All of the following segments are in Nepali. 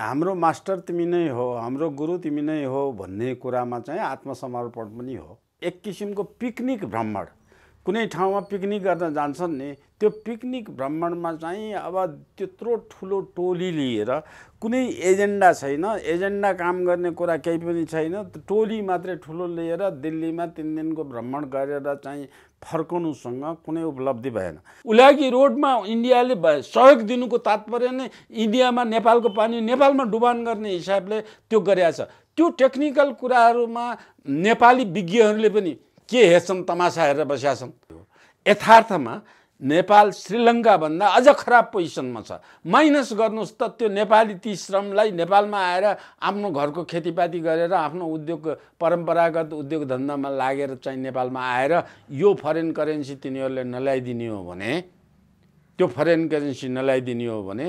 हाम्रो मास्टर तिमी नै हो हाम्रो गुरु तिमी नै हो भन्ने कुरामा चाहिँ आत्मसमर्पण पनि हो एक किसिमको पिकनिक भ्रमण कुनै ठाउँमा पिकनिक गर्न जान्छन् नि त्यो पिकनिक भ्रमणमा चाहिँ अब त्यत्रो ठुलो टोली लिएर कुनै एजेन्डा छैन एजेन्डा काम गर्ने कुरा केही पनि छैन टोली मात्रै ठुलो लिएर दिल्लीमा तिन दिनको भ्रमण गरेर चाहिँ फर्काउनुसँग कुनै उपलब्धि भएन उलागी रोडमा इन्डियाले सहयोग दिनुको तात्पर्य नै इन्डियामा नेपालको पानी नेपालमा डुबान गर्ने हिसाबले त्यो छ त्यो टेक्निकल कुराहरूमा नेपाली विज्ञहरूले पनि के हेर्छन् तमासा हेरेर बसेका छन् यथार्थमा नेपाल श्रीलङ्काभन्दा अझ खराब पोजिसनमा छ माइनस गर्नुहोस् त त्यो नेपाली ती श्रमलाई नेपालमा आएर आफ्नो घरको खेतीपाती गरेर आफ्नो उद्योग परम्परागत उद्योग धन्दामा लागेर चाहिँ नेपालमा आएर यो फरेन करेन्सी तिनीहरूले नल्याइदिने हो भने त्यो फरेन करेन्सी नल्याइदिने हो भने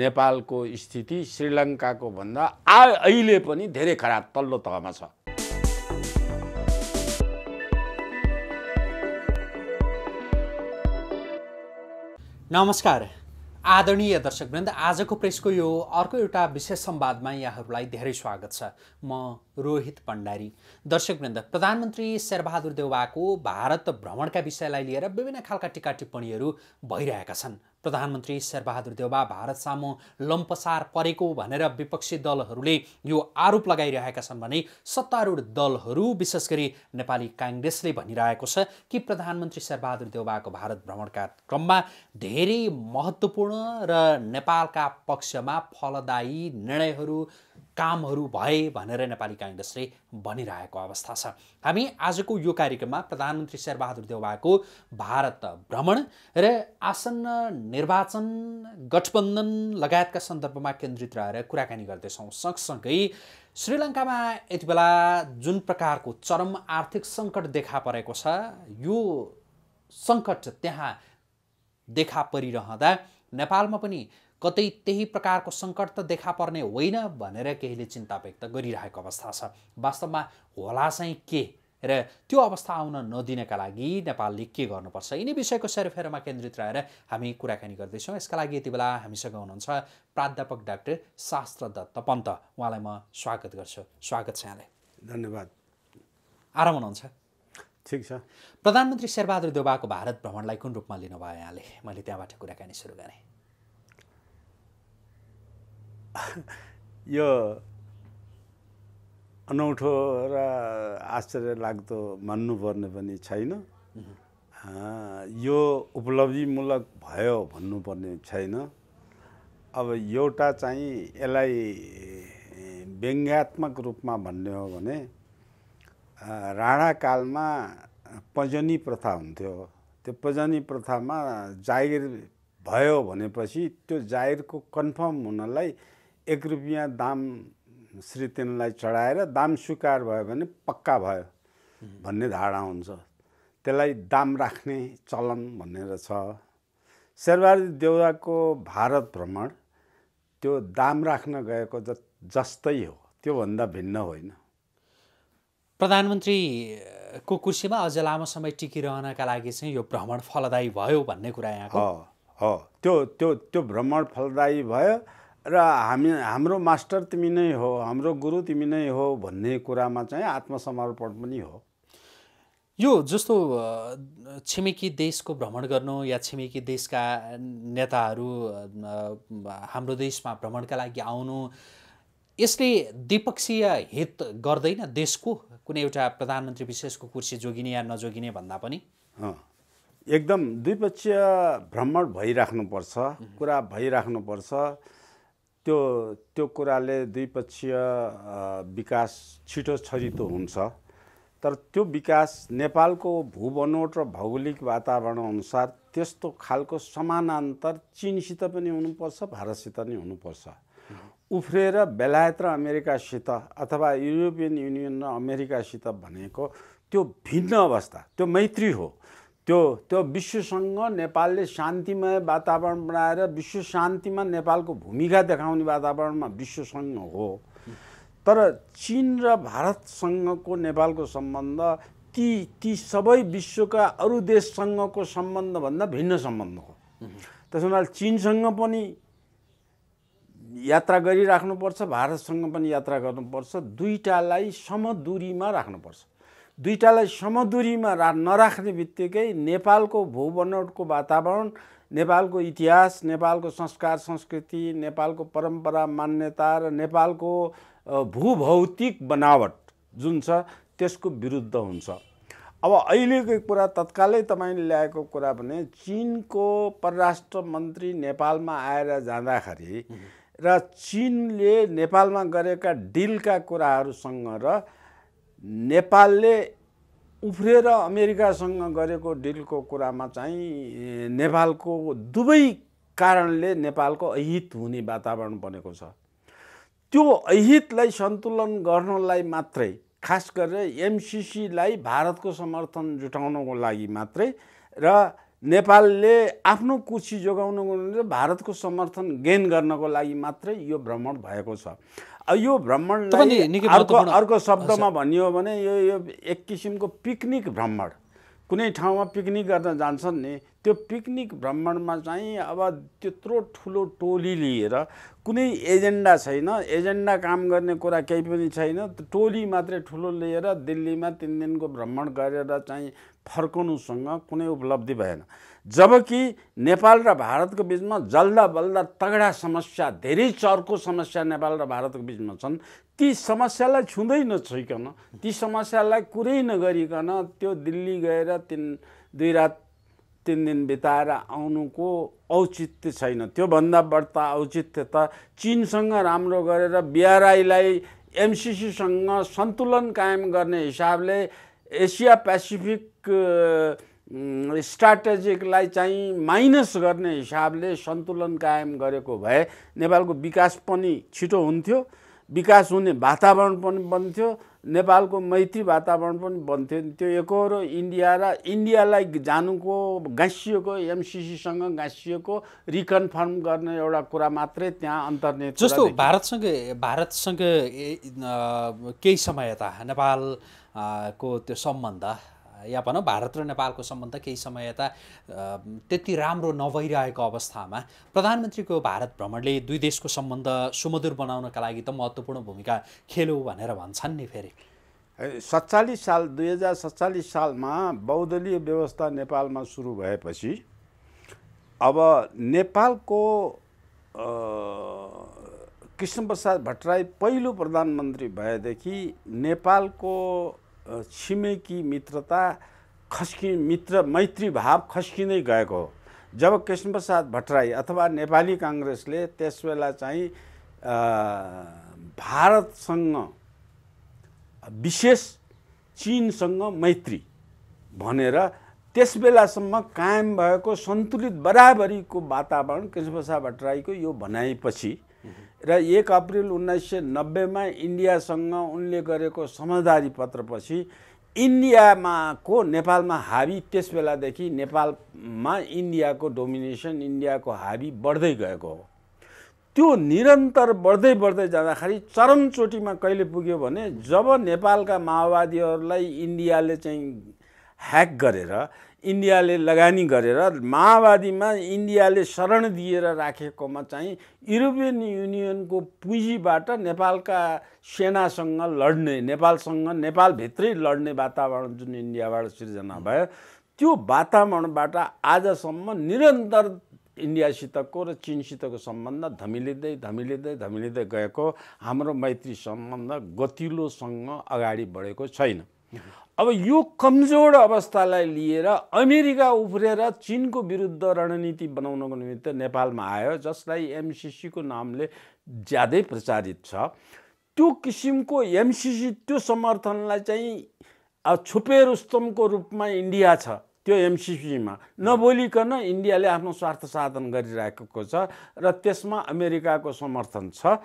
नेपालको स्थिति श्रीलङ्काको भन्दा आ अहिले पनि धेरै खराब तल्लो तहमा छ नमस्कार आदरणीय दर्शकवृन्द आजको प्रेसको यो अर्को एउटा विशेष संवादमा यहाँहरूलाई धेरै स्वागत छ म रोहित भण्डारी दर्शकवृन्द प्रधानमन्त्री शेरबहादुर देउवाको भारत भ्रमणका विषयलाई लिएर विभिन्न खालका टिका टिप्पणीहरू भइरहेका छन् प्रधानमन्त्री शेरबहादुर देउवा भारत सामु लम्पसार परेको भनेर विपक्षी दलहरूले यो आरोप लगाइरहेका छन् भने सत्तारूढ दलहरू विशेष गरी नेपाली काङ्ग्रेसले भनिरहेको छ कि प्रधानमन्त्री शेरबहादुर देउवाको भारत भ्रमणका क्रममा धेरै महत्त्वपूर्ण र नेपालका पक्षमा फलदायी निर्णयहरू कामहरू भए भनेर नेपाली काङ्ग्रेसले भनिरहेको अवस्था छ हामी आजको यो कार्यक्रममा प्रधानमन्त्री शेरबहादुर देवालको भारत भ्रमण र आसन्न निर्वाचन गठबन्धन लगायतका सन्दर्भमा केन्द्रित रहेर कुराकानी गर्दैछौँ सँगसँगै श्रीलङ्कामा यति बेला जुन प्रकारको चरम आर्थिक सङ्कट देखा परेको छ यो सङ्कट त्यहाँ देखा परिरहँदा नेपालमा पनि कतै त्यही प्रकारको सङ्कट त देखा पर्ने होइन भनेर केहीले चिन्ता व्यक्त गरिरहेको अवस्था छ वास्तवमा होला चाहिँ के र त्यो अवस्था आउन नदिनका लागि नेपालले के गर्नुपर्छ यिनै विषयको सेरोफेरोमा केन्द्रित रहेर हामी कुराकानी गर्दैछौँ यसका लागि यति बेला हामीसँग हुनुहुन्छ प्राध्यापक डाक्टर शास्त्र दत्त पन्त उहाँलाई म स्वागत गर्छु स्वागत छ यहाँलाई धन्यवाद आराम हुनुहुन्छ ठिक छ प्रधानमन्त्री शेरबहादुर देवाको भारत भ्रमणलाई कुन रूपमा लिनुभयो यहाँले मैले त्यहाँबाट कुराकानी सुरु गरेँ यो अनौठो र आश्चर्य लाग्दो मान्नुपर्ने पनि छैन यो उपलब्धिमूलक भयो भन्नुपर्ने छैन अब एउटा चाहिँ यसलाई व्यङ्ग्यात्मक रूपमा भन्ने हो भने राणाकालमा पजनी प्रथा हुन्थ्यो त्यो पजनी प्रथामा जागिर भयो भनेपछि त्यो जागिरको कन्फर्म हुनलाई एक रुपियाँ दाम श्री तिनलाई चढाएर दाम स्वीकार भयो भने पक्का भयो भन्ने धारणा हुन्छ त्यसलाई दाम राख्ने चलन भनेर छ शेरबहादुर देउदाको भारत भ्रमण त्यो दाम राख्न गएको ज जस्तै हो त्योभन्दा भिन्न होइन प्रधानमन्त्रीको कुर्सीमा अझ लामो समय टिकिरहनका लागि चाहिँ यो भ्रमण फलदायी भयो भन्ने कुरा यहाँ हो त्यो त्यो त्यो भ्रमण फलदायी भयो र हामी हाम्रो मास्टर तिमी नै हो हाम्रो गुरु तिमी नै हो भन्ने कुरामा चाहिँ आत्मसमर्पण पनि हो यो जस्तो छिमेकी देशको भ्रमण गर्नु या छिमेकी देशका नेताहरू हाम्रो देशमा भ्रमणका लागि आउनु यसले द्विपक्षीय हित गर्दैन देशको कुनै एउटा प्रधानमन्त्री विशेषको कुर्सी जोगिने या नजोगिने भन्दा पनि एकदम द्विपक्षीय भ्रमण भइराख्नुपर्छ कुरा भइराख्नुपर्छ त्यो त्यो कुराले द्विपक्षीय विकास छिटो छरितो हुन्छ तर त्यो विकास नेपालको भूबनोट र भौगोलिक वातावरण अनुसार त्यस्तो खालको समानान्तर चिनसित पनि हुनुपर्छ भारतसित पनि हुनुपर्छ उफ्रेर बेलायत र अमेरिकासित अथवा युरोपियन युनियन र अमेरिकासित भनेको त्यो भिन्न अवस्था त्यो मैत्री हो त्यो त्यो विश्वसँग नेपालले शान्तिमय वातावरण बनाएर विश्व शान्तिमा नेपालको भूमिका देखाउने वातावरणमा विश्वसँग हो तर चिन र भारतसँगको नेपालको सम्बन्ध ती ती सबै विश्वका अरू देशसँगको सम्बन्धभन्दा भिन्न सम्बन्ध हो त्यसो हुनाले चिनसँग पनि यात्रा गरिराख्नुपर्छ भारतसँग पनि यात्रा गर्नुपर्छ दुईवटालाई समदुरीमा राख्नुपर्छ दुईवटालाई समदुरीमा रा नराख्ने बित्तिकै नेपालको भूबनौटको वातावरण नेपालको इतिहास नेपालको संस्कार संस्कृति नेपालको परम्परा मान्यता र नेपालको भूभौतिक बनावट जुन छ त्यसको विरुद्ध हुन्छ अब अहिलेको कुरा तत्कालै तपाईँले ल्याएको कुरा भने चिनको परराष्ट्र मन्त्री नेपालमा आएर जाँदाखेरि र चिनले नेपालमा गरेका डिलका कुराहरूसँग र नेपालले उफ्रेर अमेरिकासँग गरेको डिलको कुरामा चाहिँ नेपालको दुवै कारणले नेपालको अहित हुने वातावरण बनेको छ त्यो अहितलाई सन्तुलन गर्नलाई मात्रै खास गरेर एमसिसीलाई भारतको समर्थन जुटाउनको लागि मात्रै र नेपालले आफ्नो कुर्सी जोगाउनको भारतको समर्थन गेन गर्नको लागि मात्रै यो भ्रमण भएको छ यो भ्रमण अर्को अर्को शब्दमा भनियो भने यो यो एक किसिमको पिकनिक भ्रमण कुनै ठाउँमा पिकनिक गर्न जान्छन् नि त्यो पिकनिक भ्रमणमा चाहिँ अब त्यत्रो ठुलो टोली लिएर कुनै एजेन्डा छैन एजेन्डा काम गर्ने कुरा केही पनि छैन टोली मात्रै ठुलो लिएर दिल्लीमा तिन दिनको भ्रमण गरेर चाहिँ फर्काउनुसँग कुनै उपलब्धि भएन जबकि नेपाल र भारतको बिचमा जल्दा बल्दा तगडा समस्या धेरै चर्को समस्या नेपाल र भारतको बिचमा छन् ती समस्यालाई छुँदै नछोइकन ती समस्यालाई कुरै नगरिकन त्यो दिल्ली गएर तिन दुई रात तिन दिन बिताएर आउनुको औचित्य छैन त्योभन्दा बढ्ता औचित्य त चिनसँग राम्रो गरेर बिआरआईलाई एमसिसीसँग सन्तुलन कायम गर्ने हिसाबले एसिया पेसिफिक स्ट्राटेजिकलाई चाहिँ माइनस गर्ने हिसाबले सन्तुलन कायम गरेको भए नेपालको विकास पनि छिटो हुन्थ्यो विकास हुने वातावरण पनि बन्थ्यो नेपालको मैत्री वातावरण पनि बन्थ्यो त्यो एकहोरो इन्डिया र इन्डियालाई जानुको गाँसिएको एमसिसीसँग गाँसिएको रिकन्फर्म गर्ने एउटा कुरा मात्रै त्यहाँ अन्तर्ने जस्तो भारतसँग भारतसँग केही समय यता नेपाल को त्यो सम्बन्ध या भनौँ भारत र नेपालको सम्बन्ध केही समय यता त्यति राम्रो नभइरहेको अवस्थामा प्रधानमन्त्रीको भारत भ्रमणले दुई देशको सम्बन्ध सुमधुर बनाउनका लागि त महत्त्वपूर्ण भूमिका खेल्यो भनेर भन्छन् नि फेरि सत्तालिस साल दुई हजार सत्तालिस सालमा बहुदलीय व्यवस्था नेपालमा सुरु भएपछि अब नेपालको कृष्णप्रसाद भट्टराई पहिलो प्रधानमन्त्री भएदेखि नेपालको छिमेकी मित्रता खस्कि मित्र मैत्री भाव खस्किँदै गएको हो जब कृष्णप्रसाद भट्टराई अथवा नेपाली काङ्ग्रेसले त्यसबेला चाहिँ भारतसँग विशेष चिनसँग मैत्री भनेर त्यस बेलासम्म कायम भएको सन्तुलित बराबरीको वातावरण कृष्णप्रसाद भट्टराईको यो भनाइपछि र एक अप्रिल उन्नाइस सय नब्बेमा इन्डियासँग उनले गरेको समझदारी पत्रपछि इन्डियामा को नेपालमा हाबी त्यस बेलादेखि नेपालमा इन्डियाको डोमिनेसन इन्डियाको हाबी बढ्दै गएको हो त्यो निरन्तर बढ्दै बढ्दै जाँदाखेरि चरमचोटिमा कहिले पुग्यो भने जब नेपालका माओवादीहरूलाई इन्डियाले चाहिँ ह्याक गरेर इन्डियाले लगानी गरेर माओवादीमा इन्डियाले शरण दिएर राखेकोमा चाहिँ युरोपियन युनियनको पुँजीबाट नेपालका सेनासँग लड्ने नेपालसँग नेपालभित्रै लड्ने वातावरण जुन इन्डियाबाट सिर्जना भयो त्यो वातावरणबाट आजसम्म निरन्तर इन्डियासितको र चिनसितको सम्बन्ध धमिलिँदै धमिलिँदै धमिलिँदै गएको हाम्रो मैत्री सम्बन्ध गतिलोसँग अगाडि बढेको छैन अब यो कमजोर अवस्थालाई लिएर अमेरिका उफ्रेर चिनको विरुद्ध रणनीति बनाउनको निमित्त नेपालमा आयो जसलाई एमसिसीको नामले ज्यादै प्रचारित छ त्यो किसिमको एमसिसी त्यो समर्थनलाई चाहिँ छुपेर छुपे रूपमा इन्डिया छ त्यो एमसिसीमा नबोलिकन इन्डियाले आफ्नो स्वार्थ साधन गरिराखेको छ र त्यसमा अमेरिकाको समर्थन छ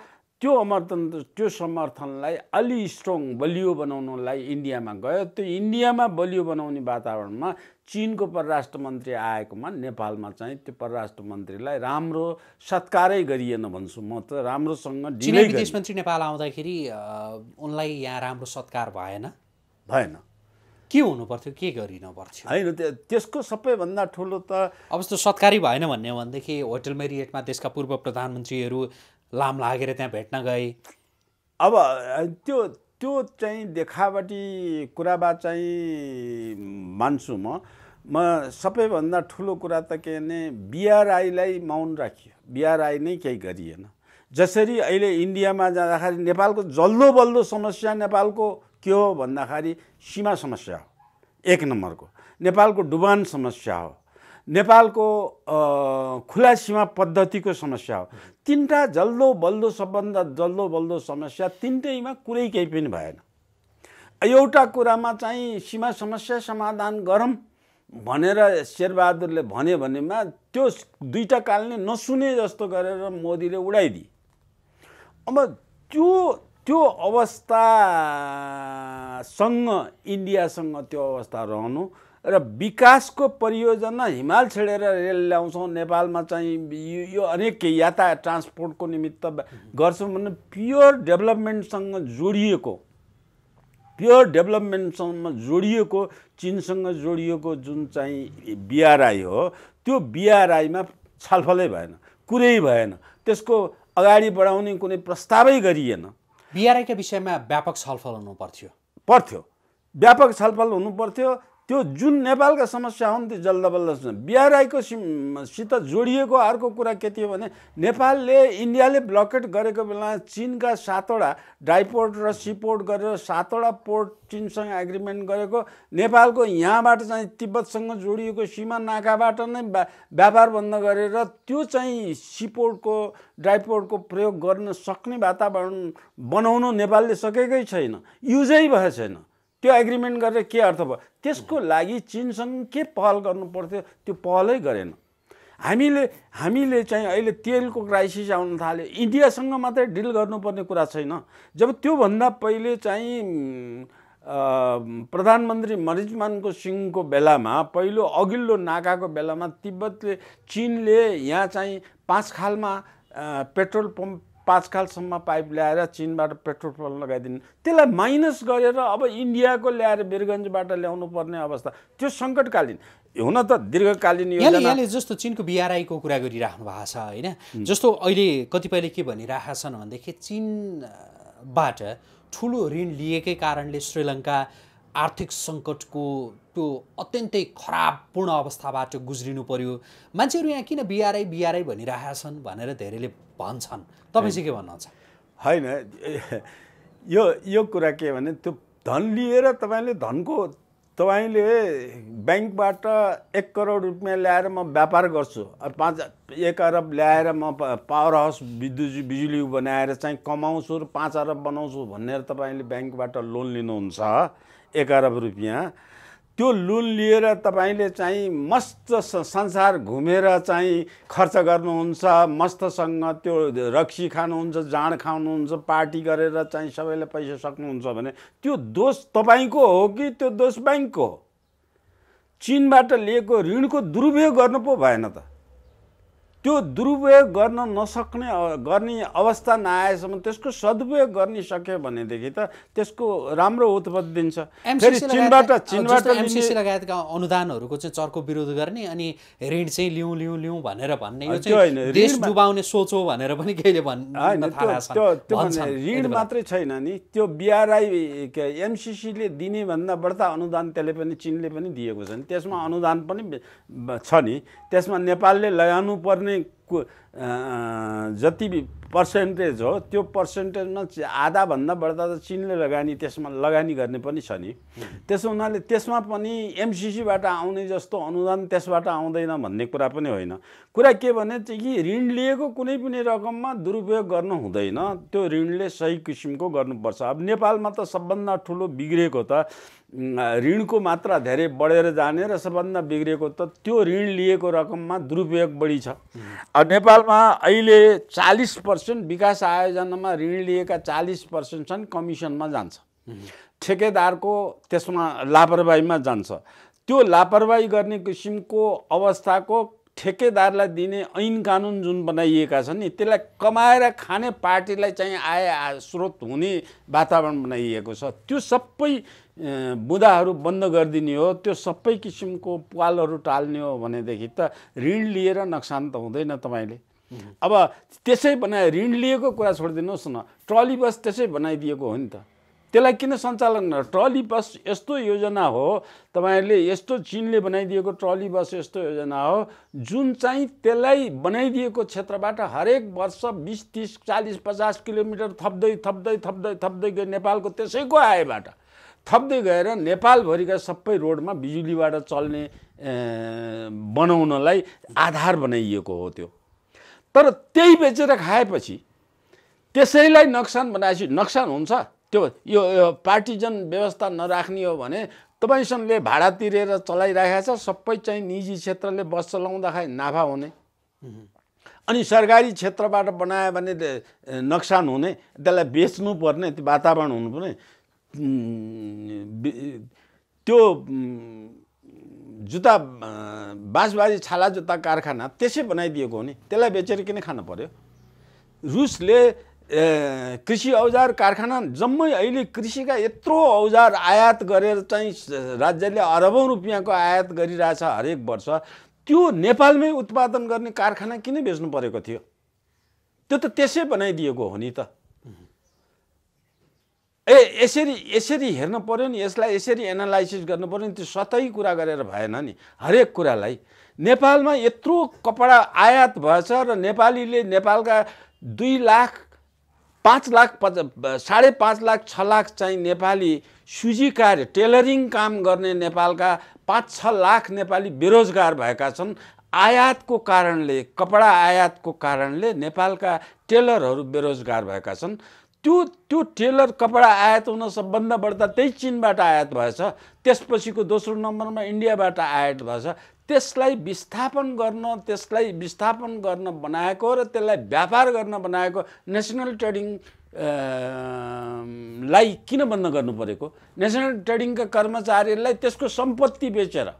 त्यो समर्थन त्यो समर्थनलाई अलि स्ट्रङ बलियो बनाउनलाई इन्डियामा गयो त्यो इन्डियामा बलियो बनाउने वातावरणमा चिनको परराष्ट्र मन्त्री आएकोमा नेपालमा चाहिँ त्यो परराष्ट्र मन्त्रीलाई राम्रो सत्कारै गरिएन भन्छु म त राम्रोसँग विदेश मन्त्री नेपाल आउँदाखेरि उनलाई यहाँ राम्रो सत्कार भएन भएन के हुनु पर्थ्यो के गरिन पर्थ्यो होइन त्यसको सबैभन्दा ठुलो त अब जस्तो सत्कारी भएन भन्ने भनेदेखि होटल मेरिएटमा देशका पूर्व प्रधानमन्त्रीहरू लाम लागेर त्यहाँ भेट्न गए अब त्यो त्यो चाहिँ देखावटी कुराबाट चाहिँ मान्छु म म सबैभन्दा ठुलो कुरा त के भने बिआरआईलाई मौन राखियो बिआरआई नै केही गरिएन जसरी अहिले इन्डियामा जाँदाखेरि नेपालको जल्दो बल्दो समस्या नेपालको के हो भन्दाखेरि सीमा समस्या हो एक नम्बरको नेपालको डुबान समस्या हो नेपालको खुला सीमा पद्धतिको समस्या हो तिनवटा जल्दो बल्दो सबभन्दा जल्दो बल्दो समस्या तिनटैमा कुरै केही पनि भएन एउटा कुरामा चाहिँ सीमा समस्या समाधान गरौँ भनेर शेरबहादुरले भन्यो भनेमा त्यो दुईवटा कालले नसुने जस्तो गरेर मोदीले उडाइदिए अब त्यो त्यो अवस्थासँग इन्डियासँग त्यो अवस्था रहनु र विकासको परियोजना हिमाल छेडेर रेल ल्याउँछौँ नेपालमा चाहिँ यो अनेक यातायात ट्रान्सपोर्टको निमित्त गर्छौँ भने प्योर डेभलपमेन्टसँग जोडिएको प्योर डेभलपमेन्टसँग जोडिएको चिनसँग जोडिएको जुन चाहिँ बिआरआई हो त्यो बिआरआईमा छलफलै भएन कुरै भएन त्यसको अगाडि बढाउने कुनै प्रस्तावै गरिएन बिआरआईका विषयमा व्यापक छलफल हुनु पर्थ्यो पर्थ्यो व्यापक छलफल हुनुपर्थ्यो त्यो जुन नेपालका समस्या हुन् त्यो बल्ल बिआरआईको सित जोडिएको अर्को कुरा के थियो भने नेपालले इन्डियाले ब्लकेट गरेको बेला चिनका सातवटा ड्राइपोर्ट र सिपोर्ट गरेर सातवटा पोर्ट चिनसँग एग्रिमेन्ट गरेको नेपालको यहाँबाट चाहिँ तिब्बतसँग जोडिएको सीमा नाकाबाट नै व्यापार बन्द गरेर त्यो चाहिँ सिपोर्टको ड्राइपोर्टको प्रयोग गर्न सक्ने वातावरण बनाउन नेपालले सकेकै छैन युजै भएको छैन त्यो एग्रिमेन्ट गरेर के अर्थ भयो त्यसको लागि चिनसँग के पहल गर्नु पर्थ्यो त्यो पहलै गरेन हामीले हामीले चाहिँ अहिले तेलको क्राइसिस आउन थाल्यो इन्डियासँग मात्रै डिल गर्नुपर्ने कुरा छैन जब त्योभन्दा पहिले चाहिँ प्रधानमन्त्री मरिजमानको सिंहको बेलामा पहिलो अघिल्लो नाकाको बेलामा तिब्बतले चिनले यहाँ चाहिँ पाँच खालमा पेट्रोल पम्प पाँच कालसम्म पाइप ल्याएर चिनबाट पेट्रोल पम्प लगाइदिनु त्यसलाई माइनस गरेर अब इन्डियाको ल्याएर बिरगन्जबाट ल्याउनु पर्ने अवस्था त्यो सङ्कटकालीन हुन त दीर्घकालीन यहाँले जस्तो चिनको बिआरआईको कुरा गरिराख्नु भएको छ होइन जस्तो अहिले कतिपयले के भनिरहेका छन् भनेदेखि चिनबाट ठुलो ऋण लिएकै कारणले श्रीलङ्का आर्थिक सङ्कटको त्यो अत्यन्तै खराबपूर्ण अवस्थाबाट गुज्रिनु पर्यो मान्छेहरू यहाँ किन बिआरआई बिआरआई भनिरहेका छन् भनेर धेरैले भन्छन् तपाईँ चाहिँ के भन्नुहुन्छ होइन यो यो कुरा के भने त्यो धन लिएर तपाईँले धनको तपाईँले ब्याङ्कबाट एक करोड रुपियाँ ल्याएर म व्यापार गर्छु पाँच एक अरब ल्याएर म पावर हाउस विद्युत बिजुली बनाएर चाहिँ कमाउँछु र पाँच अरब बनाउँछु भनेर तपाईँले ब्याङ्कबाट लोन लिनुहुन्छ एक अरब रुपियाँ त्यो लोन लिएर तपाईँले चाहिँ मस्त संसार घुमेर चाहिँ खर्च गर्नुहुन्छ मस्तसँग त्यो रक्सी खानुहुन्छ जाँड खानुहुन्छ पार्टी गरेर चाहिँ सबैले पैसा सक्नुहुन्छ भने त्यो दोष तपाईँको हो कि त्यो दोष ब्याङ्कको हो चिनबाट लिएको ऋणको दुरुपयोग गर्नु पो भएन त त्यो दुरुपयोग गर्न नसक्ने गर्ने अवस्था नआएसम्म त्यसको सदुपयोग गर्न सक्यो भनेदेखि त त्यसको राम्रो उत्पत्ति दिन्छ चिनबाट चिनबाट एमसिसी लगायतका अनुदानहरूको चाहिँ चर्को विरोध गर्ने अनि ऋण चाहिँ लिउँ लिउँ लिउँ भनेर भन्ने यो चाहिँ देश डुबाउने सोच हो भनेर पनि कहिले भन्ने ऋण मात्रै छैन नि त्यो बिआरआई एमसिसीले दिने भन्दा बढ्ता अनुदान त्यसले पनि चिनले पनि दिएको छ नि त्यसमा अनुदान पनि छ नि त्यसमा नेपालले लगाउनु पर्ने गर्ने जति पर्सेन्टेज हो त्यो पर्सेन्टेजमा आधाभन्दा बढ्दा त चिनले लगानी त्यसमा लगानी गर्ने पनि छ नि त्यसो हुनाले त्यसमा पनि एमसिसीबाट आउने जस्तो अनुदान त्यसबाट आउँदैन भन्ने कुरा पनि होइन कुरा के भने कि ऋण लिएको कुनै पनि रकममा दुरुपयोग गर्नु हुँदैन त्यो ऋणले सही किसिमको गर्नुपर्छ अब नेपालमा त सबभन्दा ठुलो बिग्रेको त ऋणको मात्रा धेरै बढेर जाने र सबभन्दा बिग्रेको त त्यो ऋण लिएको रकममा दुरुपयोग बढी छ नेपालमा अहिले चालिस पर्सेन्ट विकास आयोजनामा ऋण लिएका चालिस पर्सेन्ट छन् कमिसनमा जान्छ ठेकेदारको त्यसमा लापरवाहीमा जान्छ त्यो लापरवाही गर्ने किसिमको अवस्थाको ठेकेदारलाई दिने ऐन कानुन जुन बनाइएका छन् नि त्यसलाई कमाएर खाने पार्टीलाई चाहिँ आय स्रोत हुने वातावरण बनाइएको छ त्यो सबै बुदाहरू बन्द गरिदिने हो त्यो सबै किसिमको पालहरू टाल्ने हो भनेदेखि त ऋण लिएर नोक्सान त हुँदैन तपाईँले अब त्यसै बनाए ऋण लिएको कुरा छोडिदिनुहोस् न ट्रली बस त्यसै बनाइदिएको हो नि त त्यसलाई किन सञ्चालन ट्रली बस यस्तो योजना हो तपाईँहरूले यस्तो चिनले बनाइदिएको ट्रली बस यस्तो योजना हो जुन चाहिँ त्यसलाई बनाइदिएको क्षेत्रबाट हरेक वर्ष बिस तिस चालिस पचास किलोमिटर थप्दै थप्दै थप्दै थप्दै गए नेपालको त्यसैको आयबाट थप्दै गएर नेपालभरिका सबै रोडमा बिजुलीबाट चल्ने बनाउनलाई आधार बनाइएको हो त्यो तर त्यही बेचेर खाएपछि त्यसैलाई नोक्सान बनाएपछि नोक्सान हुन्छ त्यो यो, पार्टिजन व्यवस्था नराख्ने हो भने तपाईँसँगले भाडा तिरेर चलाइराखेको छ सबै चाहिँ निजी क्षेत्रले बस चलाउँदाखेरि नाफा हुने अनि सरकारी क्षेत्रबाट बनायो भने नोक्सान हुने त्यसलाई बेच्नुपर्ने त्यो वातावरण हुनुपर्ने त्यो जुत्ता बाँसबारी छाला जुत्ता कारखाना त्यसै बनाइदिएको हो नि त्यसलाई बेचेर किन खानु पर्यो रुसले ए कृषि औजार कारखाना जम्मै अहिले कृषिका यत्रो औजार आयात गरेर चाहिँ राज्यले अरबौँ रुपियाँको आयात गरिरहेछ हरेक वर्ष त्यो नेपालमै उत्पादन गर्ने कारखाना किन बेच्नु परेको थियो त्यो त त्यसै बनाइदिएको हो नि त ए यसरी यसरी हेर्न पऱ्यो नि यसलाई यसरी एनालाइसिस गर्नु पऱ्यो नि त्यो सतै कुरा गरेर भएन नि हरेक कुरालाई नेपालमा यत्रो कपडा आयात भएछ र नेपालीले नेपालका दुई लाख पाँच लाख पचा साढे पाँच लाख छ लाख चाहिँ नेपाली सुजी कार्य टेलरिङ काम गर्ने नेपालका पाँच छ लाख नेपाली बेरोजगार भएका छन् आयातको कारणले कपडा आयातको कारणले नेपालका टेलरहरू बेरोजगार भएका छन् त्यो त्यो टेलर कपडा आयात हुन सबभन्दा बढ्दा त्यही चिनबाट आयात भएछ त्यसपछिको दोस्रो नम्बरमा इन्डियाबाट आयात भएछ त्यसलाई विस्थापन गर्न त्यसलाई विस्थापन गर्न बनाएको र त्यसलाई व्यापार गर्न बनाएको नेसनल ट्रेडिङ लाई किन बन्द गर्नु परेको नेसनल ट्रेडिङका कर्मचारीहरूलाई त्यसको सम्पत्ति बेचेर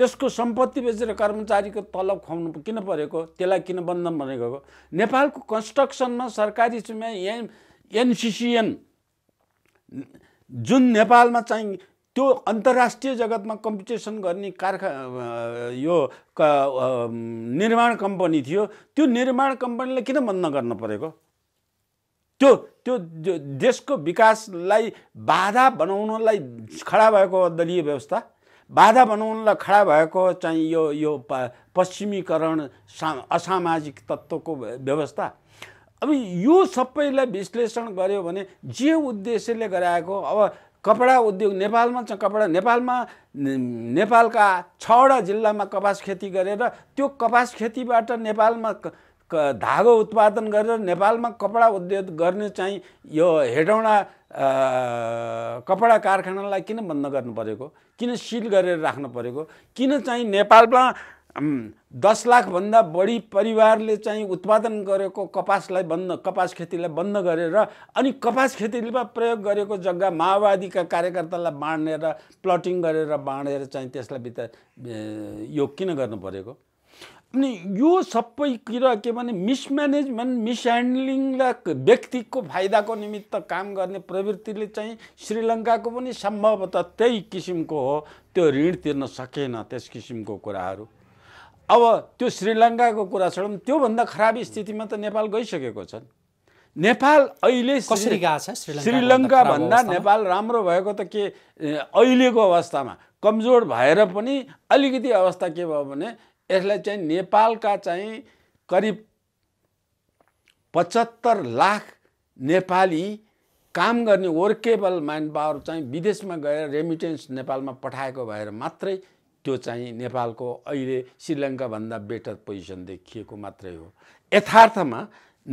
त्यसको सम्पत्ति बेचेर कर्मचारीको तलब खुवाउनु किन परेको त्यसलाई किन बन्द बनेको नेपालको कन्स्ट्रक्सनमा सरकारी सुमा एन एनसिसिएन जुन नेपालमा चाहिँ त्यो अन्तर्राष्ट्रिय जगतमा कम्पिटिसन गर्ने कारखा यो का, निर्माण कम्पनी थियो त्यो निर्माण कम्पनीले किन बन्द गर्न परेको त्यो त्यो देशको विकासलाई बाधा बनाउनलाई खडा भएको दलीय व्यवस्था बाधा बनाउनलाई खडा भएको चाहिँ यो यो पश्चिमीकरण सा असामाजिक तत्त्वको व्यवस्था अब यो सबैलाई विश्लेषण गर्यो भने जे उद्देश्यले गराएको अब कपडा उद्योग नेपालमा छ कपडा नेपालमा नेपालका छवटा जिल्लामा कपास खेती गरेर त्यो कपास खेतीबाट नेपालमा धागो उत्पादन गरेर नेपालमा कपडा उद्योग गर्ने चाहिँ यो हेटौँडा कपडा कारखानालाई किन बन्द गर्नु परेको किन सिल गरेर राख्नु परेको किन चाहिँ नेपालमा दस लाखभन्दा बढी परिवारले चाहिँ उत्पादन गरेको कपासलाई बन्द कपास खेतीलाई बन्द गरेर अनि कपास खेतीमा प्रयोग गरेको जग्गा माओवादीका कार्यकर्तालाई बाँडेर प्लटिङ गरेर बाँडेर चाहिँ त्यसलाई बिता यो किन गर्नु परेको अनि यो सबै कुरा के भने मिसम्यानेजमेन्ट मिसह्यान्डलिङलाई व्यक्तिको फाइदाको निमित्त काम गर्ने प्रवृत्तिले चाहिँ श्रीलङ्काको पनि सम्भवतः त्यही किसिमको हो त्यो ऋण तिर्न सकेन त्यस किसिमको कुराहरू अब त्यो श्रीलङ्काको कुरा छोडौँ त्योभन्दा खराब स्थितिमा त नेपाल गइसकेको छ नेपाल अहिले कसरी छ श्रीलङ्का भन्दा नेपाल राम्रो भएको त के अहिलेको अवस्थामा कमजोर भएर पनि अलिकति अवस्था के भयो भने यसलाई चाहिँ नेपालका चाहिँ करिब पचहत्तर लाख नेपाली काम गर्ने वर्केबल म्यान पावर चाहिँ विदेशमा गएर रेमिटेन्स नेपालमा पठाएको भएर मात्रै त्यो चाहिँ नेपालको अहिले श्रीलङ्काभन्दा बेटर पोजिसन देखिएको मात्रै हो यथार्थमा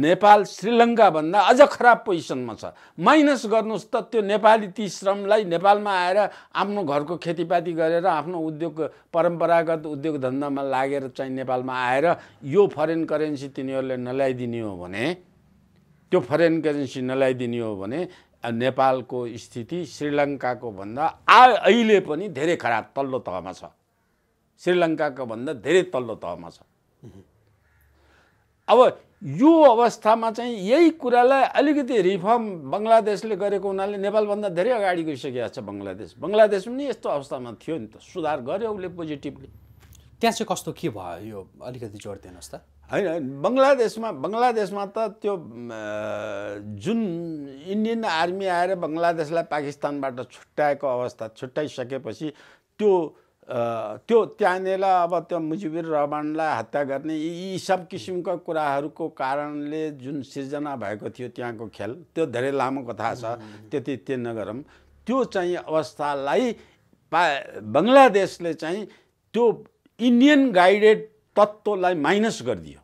नेपाल श्रीलङ्काभन्दा अझ खराब पोजिसनमा छ माइनस गर्नुहोस् त त्यो नेपाली ती श्रमलाई नेपालमा आएर आफ्नो घरको खेतीपाती गरेर आफ्नो उद्योग परम्परागत उद्योग धन्दामा लागेर चाहिँ नेपालमा आएर यो फरेन करेन्सी तिनीहरूले नल्याइदिने हो भने त्यो फरेन करेन्सी नल्याइदिने हो भने नेपालको स्थिति श्रीलङ्काको भन्दा आ अहिले पनि धेरै खराब तल्लो तहमा छ श्रीलङ्काको भन्दा धेरै तल्लो तहमा छ अब यो अवस्थामा चाहिँ यही कुरालाई अलिकति रिफर्म बङ्गलादेशले गरेको हुनाले नेपालभन्दा धेरै अगाडि गइसकेको छ बङ्गलादेश बङ्गलादेश पनि यस्तो अवस्थामा थियो नि त सुधार गर्यो उसले पोजिटिभली त्यहाँ चाहिँ कस्तो के भयो यो अलिकति जोड दिनुहोस् त होइन बङ्गलादेशमा बङ्गलादेशमा त त्यो जुन इन्डियन आर्मी आएर बङ्गलादेशलाई पाकिस्तानबाट छुट्याएको अवस्था छुट्याइसकेपछि त्यो त्यो त्यहाँनिर अब त्यो मुजिबुर रहमानलाई हत्या गर्ने यी सब किसिमका कुराहरूको कारणले जुन सिर्जना भएको थियो त्यहाँको खेल त्यो धेरै लामो कथा छ त्यति त्यो नगरौँ त्यो चाहिँ अवस्थालाई पा बङ्गलादेशले चाहिँ त्यो इन्डियन गाइडेड तत्त्वलाई माइनस गरिदियो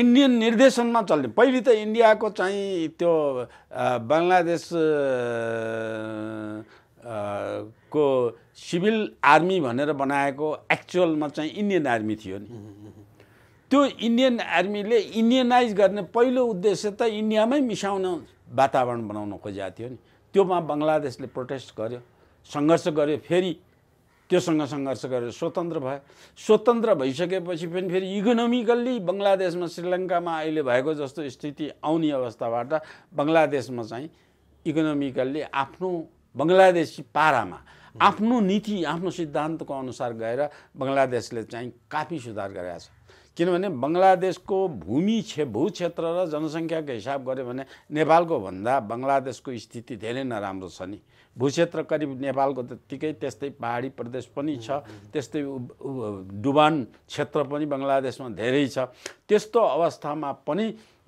इन्डियन निर्देशनमा चल्ने पहिले त इन्डियाको चाहिँ त्यो बङ्गलादेश को सिभिल आर्मी भनेर बनाएको एक्चुअलमा चाहिँ इन्डियन आर्मी थियो नि त्यो इन्डियन आर्मीले इन्डियनाइज गर्ने पहिलो उद्देश्य त इन्डियामै मिसाउन वातावरण बनाउन खोजेको थियो नि त्योमा बङ्गलादेशले प्रोटेस्ट गर्यो सङ्घर्ष गर्यो फेरि त्योसँग सङ्घर्ष गरेर स्वतन्त्र भयो स्वतन्त्र भइसकेपछि पनि फेरि इकोनोमिकल्ली बङ्गलादेशमा श्रीलङ्कामा अहिले भएको जस्तो स्थिति आउने अवस्थाबाट बङ्गलादेशमा चाहिँ इकोनोमिकल्ली आफ्नो बङ्गलादेशी पारामा आफ्नो नीति आफ्नो सिद्धान्तको अनुसार गएर बङ्गलादेशले चाहिँ काफी सुधार गरेका छ किनभने बङ्गलादेशको भूमि क्षे भूक्षेत्र र जनसङ्ख्याको हिसाब गऱ्यो भने नेपालको भन्दा बङ्गलादेशको स्थिति धेरै नराम्रो छ नि भूक्षेत्र करिब नेपालको त्यत्तिकै त्यस्तै पहाडी प्रदेश पनि छ त्यस्तै डुबान क्षेत्र पनि बङ्गलादेशमा धेरै छ त्यस्तो अवस्थामा पनि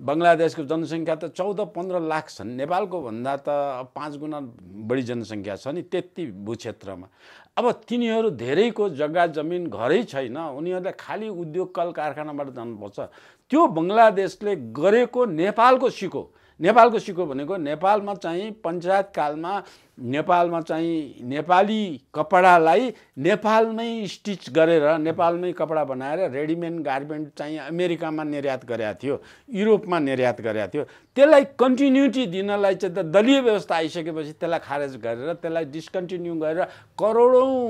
बङ्गलादेशको जनसङ्ख्या त चौध पन्ध्र लाख छन् नेपालको भन्दा त पाँच गुणा बढी जनसङ्ख्या छ नि त्यति भूक्षेत्रमा अब तिनीहरू धेरैको जग्गा जमिन घरै छैन उनीहरूलाई खालि उद्योग कल कारखानाबाट जानुपर्छ त्यो बङ्गलादेशले गरेको नेपालको सिको नेपालको सिको भनेको नेपालमा चाहिँ पञ्चायतकालमा नेपालमा चाहिँ नेपाली कपडालाई नेपालमै स्टिच गरेर नेपालमै कपडा बनाएर रेडिमेड गार्मेन्ट चाहिँ अमेरिकामा निर्यात गरेका थियो युरोपमा निर्यात गरेका थियो त्यसलाई कन्टिन्युटी दिनलाई चाहिँ त दलीय व्यवस्था आइसकेपछि त्यसलाई खारेज गरेर त्यसलाई डिस्कन्टिन्यू गरेर करोडौँ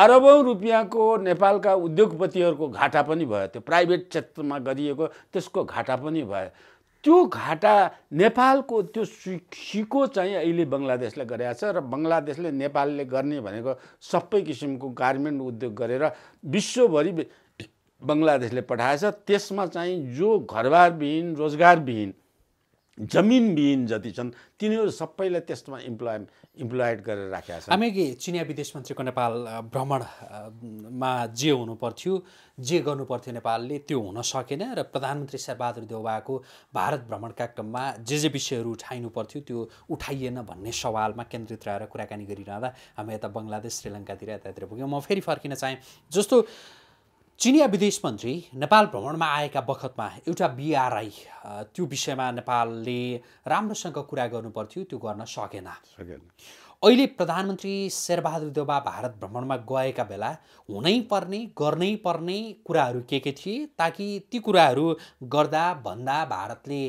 अरबौँ रुपियाँको नेपालका उद्योगपतिहरूको घाटा पनि भयो त्यो प्राइभेट क्षेत्रमा गरिएको त्यसको घाटा पनि भयो त्यो घाटा नेपालको त्यो सिको चाहिँ अहिले बङ्गलादेशले गरेको छ र बङ्गलादेशले नेपालले गर्ने भनेको सबै किसिमको गार्मेन्ट उद्योग गरेर विश्वभरि बङ्गलादेशले पठाएछ त्यसमा चाहिँ जो घरबारविहीन रोजगारविहीन जमिनविहीन जति छन् तिनीहरू सबैलाई त्यसमा इम्प्लोय इम्प्लोइड गरेर राखेका छन् हामी कि चिनिया विदेश मन्त्रीको नेपाल भ्रमणमा जे हुनुपर्थ्यो जे गर्नु पर्थ्यो नेपालले त्यो हुन सकेन र प्रधानमन्त्री शेरबहादुर देउवाको भारत भ्रमणका क्रममा जे जे विषयहरू उठाइनु पर्थ्यो त्यो उठाइएन भन्ने सवालमा केन्द्रित रहेर कुराकानी गरिरहँदा हामी यता बङ्गलादेश श्रीलङ्कातिर यतातिर पुग्यौँ म फेरि फर्किन चाहेँ जस्तो चिनिया विदेश मन्त्री नेपाल भ्रमणमा आएका बखतमा एउटा बिआरआई त्यो विषयमा नेपालले राम्रोसँग कुरा गर्नुपर्थ्यो त्यो गर्न सकेन अहिले प्रधानमन्त्री शेरबहादुर देवा भारत भ्रमणमा गएका बेला हुनै पर्ने गर्नै पर्ने कुराहरू के के थिए ताकि ती कुराहरू गर्दा भन्दा भारतले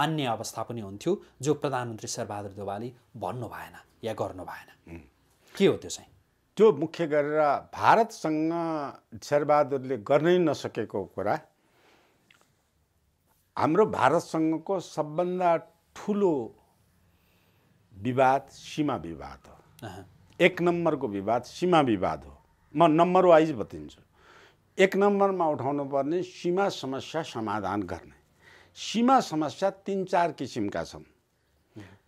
मान्ने अवस्था पनि हुन्थ्यो जो प्रधानमन्त्री शेरबहादुर देवाले भन्नु भएन या गर्नु भएन के हो त्यो चाहिँ त्यो मुख्य गरेर भारतसँग शेरबहादुरले गर्नै नसकेको कुरा हाम्रो भारतसँगको सबभन्दा ठुलो विवाद सीमा विवाद हो एक नम्बरको विवाद सीमा विवाद हो म नम्बर वाइज बताइदिन्छु एक नम्बरमा उठाउनु पर्ने सीमा समस्या समाधान गर्ने सीमा समस्या तिन चार किसिमका छन्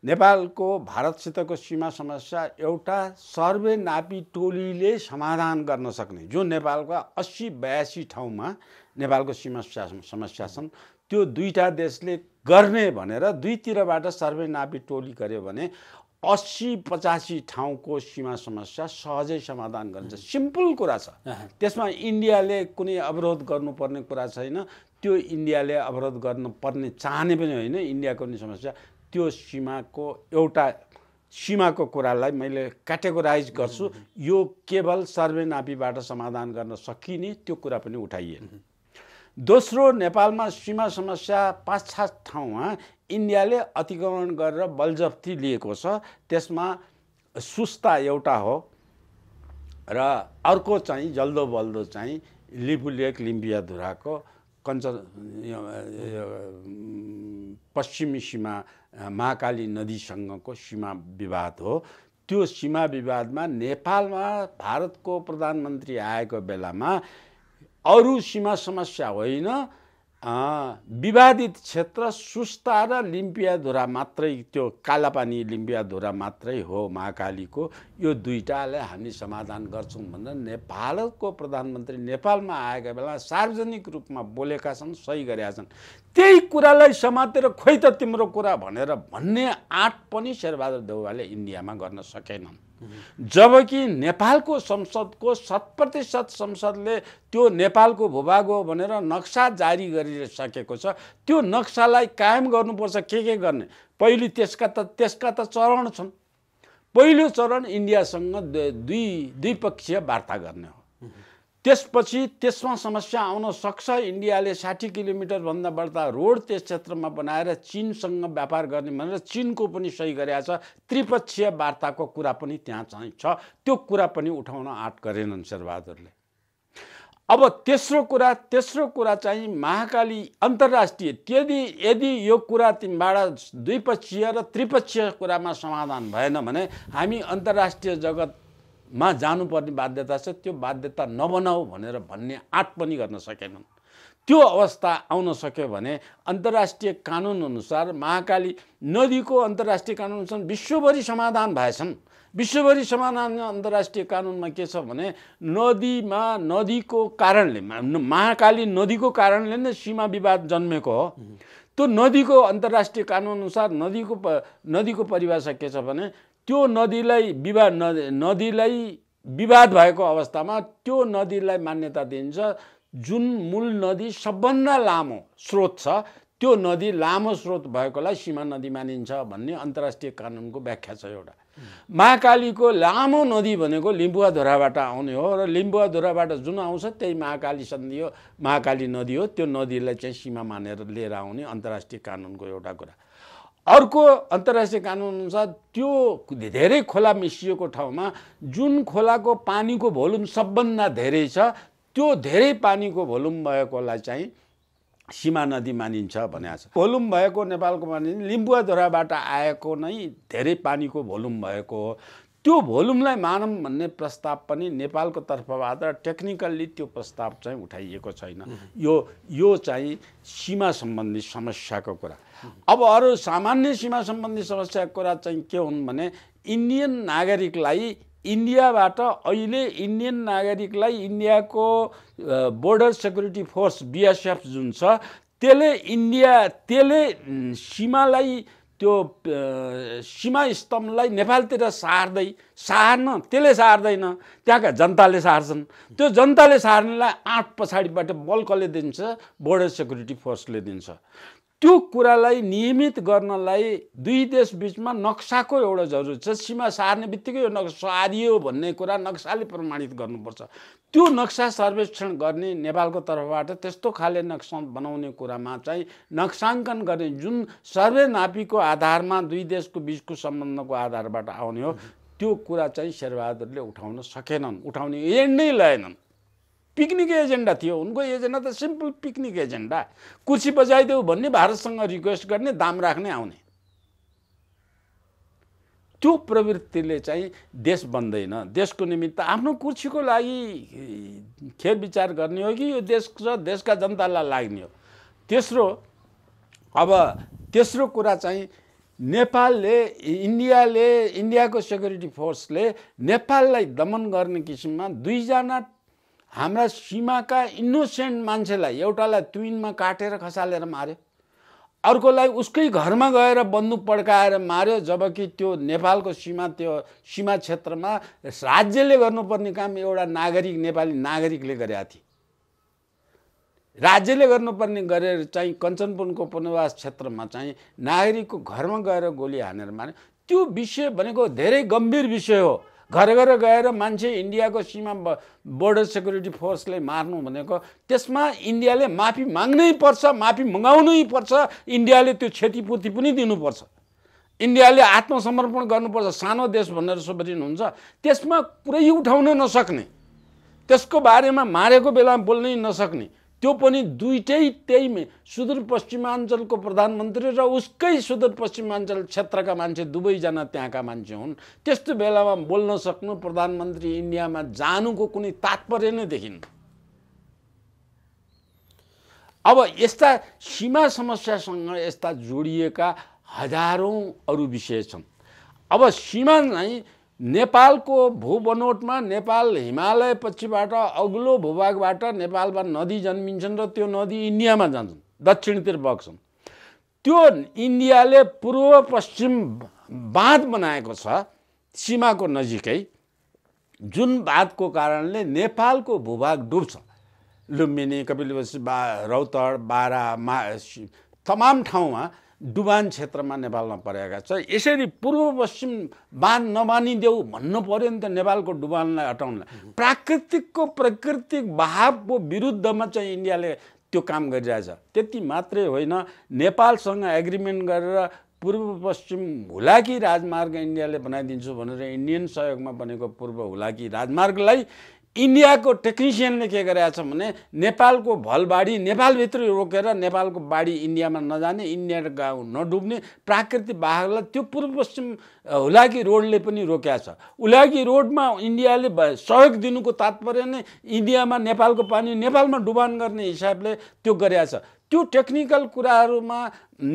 नेपालको भारतसितको सीमा समस्या एउटा सर्वे नापी टोलीले समाधान गर्न सक्ने जो नेपालका अस्सी बयासी ठाउँमा नेपालको सीमा समस्या छन् त्यो दुईवटा देशले गर्ने भनेर दुईतिरबाट सर्वे नापी टोली गऱ्यो भने अस्सी पचासी ठाउँको सीमा समस्या सहजै समाधान गरिन्छ सिम्पल कुरा छ त्यसमा इन्डियाले कुनै अवरोध गर्नुपर्ने कुरा छैन त्यो इन्डियाले अवरोध गर्नुपर्ने चाहने पनि होइन इन्डियाको नि समस्या त्यो सीमाको एउटा सीमाको कुरालाई मैले क्याटेगोराइज गर्छु यो केवल सर्वे सर्वेनापीबाट समाधान गर्न सकिने त्यो कुरा पनि उठाइएन दोस्रो नेपालमा सीमा समस्या पाँच छ ठाउँमा इन्डियाले अतिक्रमण गरेर बलजप्ती लिएको छ त्यसमा सुस्ता एउटा हो र अर्को चाहिँ जल्दो बल्दो चाहिँ लिपुलेक लिम्बियाधुराको कञ्च पश्चिमी सीमा महाकाली नदीसँगको सीमा विवाद हो त्यो सीमा विवादमा नेपालमा भारतको प्रधानमन्त्री आएको बेलामा अरू सीमा समस्या होइन विवादित क्षेत्र सुस्ता र लिम्पियाधुरा मात्रै त्यो कालापानी लिम्पियाधुरा मात्रै हो महाकालीको यो दुईवटाले हामी समाधान गर्छौँ भनेर नेपालको प्रधानमन्त्री नेपालमा आएका बेला सार्वजनिक रूपमा बोलेका छन् सही गरेका छन् त्यही कुरालाई समातेर खोइ त तिम्रो कुरा भनेर भन्ने आँट पनि शेरबहादुर देउवाले इन्डियामा गर्न सकेनन् जबकि नेपालको संसदको शत प्रतिशत संसदले त्यो नेपालको भूभाग हो भनेर नक्सा जारी गरिसकेको छ त्यो नक्सालाई कायम गर्नुपर्छ के के गर्ने पहिले त्यसका त त्यसका त चरण छन् पहिलो चरण इन्डियासँग दुई द्विपक्षीय वार्ता गर्ने हो त्यसपछि त्यसमा समस्या आउन सक्छ इन्डियाले साठी किलोमिटरभन्दा बढ्ता रोड त्यस क्षेत्रमा बनाएर चिनसँग व्यापार गर्ने भनेर चिनको पनि सही गरेका छ त्रिपक्षीय वार्ताको कुरा पनि त्यहाँ चाहिँ छ त्यो कुरा पनि उठाउन आँट गरेनन् शेरबहादुरले अब तेस्रो कुरा तेस्रो कुरा चाहिँ महाकाली अन्तर्राष्ट्रिय यदि यदि यो कुरा तिमीबाट द्विपक्षीय र त्रिपक्षीय कुरामा समाधान भएन भने हामी अन्तर्राष्ट्रिय जगत मा जानुपर्ने बाध्यता छ त्यो बाध्यता नबनाऊ भनेर भन्ने आँट पनि गर्न सकेनन् त्यो अवस्था आउन सक्यो भने अन्तर्राष्ट्रिय कानुनअनुसार महाकाली नदीको अन्तर्राष्ट्रिय कानुनअनुसार विश्वभरि समाधान भएछन् विश्वभरि समाधान अन्तर्राष्ट्रिय कानुनमा के छ भने नदीमा नदीको कारणले महाकाली नदीको कारणले नै सीमा विवाद जन्मेको हो त्यो नदीको अन्तर्राष्ट्रिय कानुनअनुसार नदीको नदीको परिभाषा के छ भने त्यो नदीलाई विवाद नदीलाई विवाद भएको अवस्थामा त्यो नदीलाई मान्यता दिइन्छ जुन मूल नदी सबभन्दा लामो स्रोत छ त्यो नदी लामो स्रोत भएकोलाई सीमा नदी मानिन्छ भन्ने अन्तर्राष्ट्रिय कानुनको व्याख्या छ एउटा महाकालीको लामो नदी भनेको लिम्बुवाधुराबाट आउने हो र लिम्बुवाधुराबाट जुन आउँछ त्यही महाकाली सन्धि हो महाकाली नदी हो त्यो नदीलाई चाहिँ सीमा मानेर लिएर आउने अन्तर्राष्ट्रिय कानुनको एउटा कुरा अर्को अन्तर्राष्ट्रिय कानुनअनुसार त्यो धेरै खोला मिसिएको ठाउँमा जुन खोलाको पानीको भोल्युम सबभन्दा धेरै छ त्यो धेरै पानीको भोल्युम भएकोलाई चाहिँ सीमा नदी मानिन्छ भनेको छ भोल्युम भएको नेपालको मानिन्छ लिम्बुवाधुराबाट आएको नै धेरै पानीको भोल्युम भएको हो त्यो भोल्युमलाई मानौँ भन्ने प्रस्ताव पनि नेपालको तर्फबाट टेक्निकल्ली त्यो प्रस्ताव चाहिँ उठाइएको छैन यो यो चाहिँ सीमा सम्बन्धी समस्याको कुरा अब अरू सामान्य सीमा सम्बन्धी समस्याको कुरा चाहिँ के हुन् भने इन्डियन नागरिकलाई इन्डियाबाट अहिले इन्डियन नागरिकलाई इन्डियाको बोर्डर सेक्युरिटी फोर्स बिएसएफ जुन छ त्यसले इन्डिया त्यसले सीमालाई त्यो सीमा स्तम्भलाई नेपालतिर सार्दै सार्न त्यसले सार्दैन त्यहाँका जनताले सार्छन् त्यो जनताले सार्नेलाई आँट पछाडिबाट बल्कले दिन्छ बोर्डर सेक्युरिटी फोर्सले दिन्छ त्यो कुरालाई नियमित गर्नलाई दुई देश बिचमा नक्साको एउटा जरुरत छ सीमा सार्ने बित्तिकै यो नक्सा सारियो भन्ने कुरा नक्साले प्रमाणित गर्नुपर्छ त्यो नक्सा सर्वेक्षण गर्ने नेपालको तर्फबाट त्यस्तो खाले नक्सा बनाउने कुरामा चाहिँ नक्साङ्कन गर्ने जुन सर्वे नापीको आधारमा दुई देशको बिचको सम्बन्धको आधारबाट आउने हो त्यो कुरा चाहिँ शेरबहादुरले उठाउन सकेनन् उठाउने एन्ड नै लएनन् पिकनिक एजेन्डा थियो उनको एजेन्डा त सिम्पल पिकनिक एजेन्डा कुर्सी बजाइदेऊ भन्ने भारतसँग रिक्वेस्ट गर्ने दाम राख्ने आउने त्यो प्रवृत्तिले चाहिँ देश बन्दैन देशको निमित्त आफ्नो कुर्सीको लागि खेर विचार गर्ने हो कि यो देश र देशका जनतालाई लाग्ने हो तेस्रो अब तेस्रो कुरा चाहिँ नेपालले इन्डियाले इन्डियाको सेक्युरिटी फोर्सले नेपाललाई दमन गर्ने किसिममा दुईजना हाम्रा सीमाका इनोसेन्ट मान्छेलाई एउटालाई तुइनमा काटेर खसालेर मार्यो अर्कोलाई उसकै घरमा गएर बन्दुक पड्काएर मार्यो जबकि त्यो नेपालको सीमा त्यो सीमा क्षेत्रमा राज्यले गर्नुपर्ने काम एउटा नागरिक नेपाली नागरिकले गरेका थिए राज्यले गर्नुपर्ने गरेर चाहिँ कञ्चनपुरको पुनर्वास क्षेत्रमा चाहिँ नागरिकको घरमा गएर गोली हानेर मार्यो त्यो विषय भनेको धेरै गम्भीर विषय हो घर घर गएर मान्छे इन्डियाको सीमा बोर्डर सेक्युरिटी फोर्सले मार्नु भनेको त्यसमा इन्डियाले माफी माग्नै पर्छ माफी मगाउनै पर्छ इन्डियाले त्यो क्षतिपूर्ति पनि दिनुपर्छ इन्डियाले आत्मसमर्पण गर्नुपर्छ सानो देश भनेर सोभिन हुन्छ त्यसमा पुरै उठाउनै नसक्ने त्यसको बारेमा मारेको बेलामा बोल्नै नसक्ने त्यो पनि दुइटै त्यही सुदूरपश्चिमाञ्चलको प्रधानमन्त्री र उसकै सुदूरपश्चिमाञ्चल क्षेत्रका मान्छे दुवैजना त्यहाँका मान्छे हुन् त्यस्तो बेलामा बोल्न सक्नु प्रधानमन्त्री इन्डियामा जानुको कुनै तात्पर्य नै देखिन् अब यस्ता सीमा समस्यासँग यस्ता जोडिएका हजारौँ अरू विषय छन् अब सीमा नै नेपालको भूबनोटमा नेपाल हिमालय पछिबाट अग्लो भूभागबाट नेपालमा नदी जन्मिन्छन् र त्यो नदी इन्डियामा जान्छन् दक्षिणतिर बग्छन् त्यो इन्डियाले पूर्व पश्चिम बाँध बनाएको छ सीमाको नजिकै जुन बाँधको कारणले नेपालको भूभाग डुब्छ लुम्बिनी कपिलवशी बा रौतड बारा मा तमाम ठाउँमा डुबान क्षेत्रमा नेपालमा परेका छ यसरी पूर्व पश्चिम बाँध नमानिदेऊ भन्नु पऱ्यो नि त नेपालको डुबानलाई हटाउनलाई प्राकृतिकको प्राकृतिक भावको विरुद्धमा चाहिँ इन्डियाले त्यो काम गरिरहेछ त्यति मात्रै होइन नेपालसँग एग्रिमेन्ट गरेर पूर्व पश्चिम हुलाकी राजमार्ग इन्डियाले बनाइदिन्छु भनेर इन्डियन सहयोगमा बनेको पूर्व हुलाकी राजमार्गलाई इन्डियाको टेक्निसियनले के गरेका छन् भने नेपालको भलबाडी नेपालभित्र रोकेर नेपालको बाढी इन्डियामा नजाने इन्डियाको गाउँ नडुब्ने प्राकृतिक बाहकलाई त्यो पूर्व पश्चिम हुलाकी रोडले पनि रोकेका छ उलाकी रोडमा इन्डियाले सहयोग दिनुको तात्पर्य नै इन्डियामा नेपालको पानी नेपालमा डुबान गर्ने हिसाबले त्यो गरेका छ त्यो टेक्निकल कुराहरूमा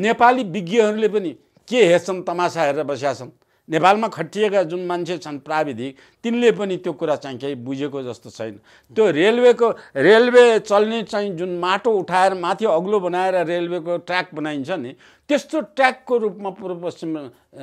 नेपाली विज्ञहरूले पनि के हेर्छन् तमासा हेरेर बसेका छन् नेपालमा खटिएका जुन मान्छे छन् प्राविधिक तिनले पनि त्यो कुरा चाहिँ केही बुझेको जस्तो छैन त्यो रेलवेको रेलवे चल्ने चाहिँ जुन माटो उठाएर माथि अग्लो बनाएर रेलवेको ट्र्याक बनाइन्छ नि त्यस्तो ट्र्याकको रूपमा पूर्व पश्चिम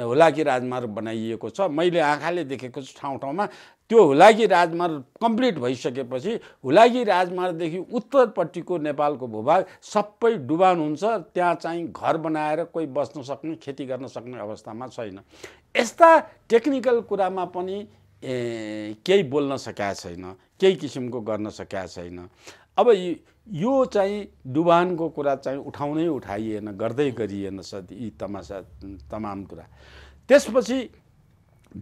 होलाकी राजमार्ग बनाइएको छ मैले आँखाले देखेको छु ठाउँ ठाउँमा त्यो हुलाकी राजमार्ग कम्प्लिट भइसकेपछि हुलाकी राजमार्गदेखि उत्तरपट्टिको नेपालको भूभाग सबै डुबान हुन्छ त्यहाँ चाहिँ घर बनाएर कोही बस्न सक्ने खेती गर्न सक्ने अवस्थामा छैन यस्ता टेक्निकल कुरामा पनि केही बोल्न सकेका छैन केही किसिमको गर्न सकेका छैन अब यो चाहिँ डुबानको कुरा चाहिँ उठाउनै उठाइएन गर्दै गरिएन सद यी तमासा तमाम कुरा त्यसपछि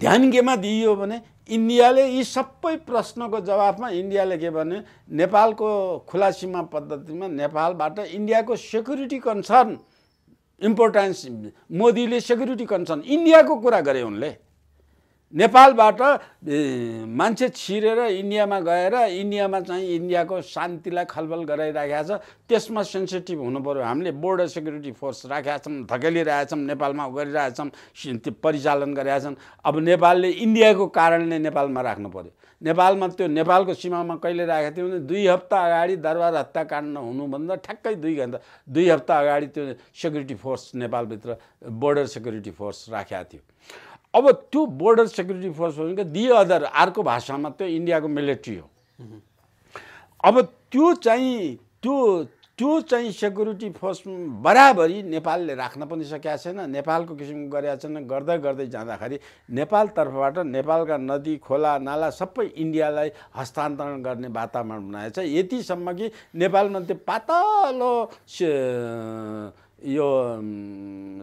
ध्यान केमा दिइयो भने इन्डियाले यी सबै प्रश्नको जवाफमा इन्डियाले के भन्यो नेपालको खुला सीमा पद्धतिमा नेपालबाट इन्डियाको सेक्युरिटी कन्सर्न इम्पोर्टेन्स मोदीले सेक्युरिटी कन्सर्न इन्डियाको कुरा गरे उनले नेपालबाट मान्छे छिरेर इन्डियामा गएर इन्डियामा चाहिँ इन्डियाको शान्तिलाई खलबल गराइराखेको छ त्यसमा सेन्सिटिभ पऱ्यो हामीले बोर्डर सेक्युरिटी फोर्स राखेका छौँ धकेलिरहेछौँ नेपालमा गरिरहेछौँ परिचालन गरेका छन् अब नेपालले इन्डियाको कारणले नेपालमा राख्नु पऱ्यो नेपालमा त्यो नेपालको सीमामा कहिले राखेको थियो भने दुई हप्ता अगाडि दरबार हत्याकाण्ड हुनुभन्दा ठ्याक्कै दुई घन्टा दुई हप्ता अगाडि त्यो सेक्युरिटी फोर्स नेपालभित्र बोर्डर सेक्युरिटी फोर्स राखेको थियो अब त्यो बोर्डर सेक्युरिटी फोर्स भनेको दि अदर अर्को भाषामा त्यो इन्डियाको मिलिट्री हो अब त्यो चाहिँ त्यो त्यो चाहिँ सेक्युरिटी फोर्स बराबरी नेपालले राख्न पनि सकेका छैन नेपालको किसिमको गरेका छैन गर्दै गर्दै जाँदाखेरि नेपालतर्फबाट नेपालका नदी खोला नाला सबै इन्डियालाई हस्तान्तरण गर्ने वातावरण बनाएछ यतिसम्म कि नेपालमा त्यो पातलो यो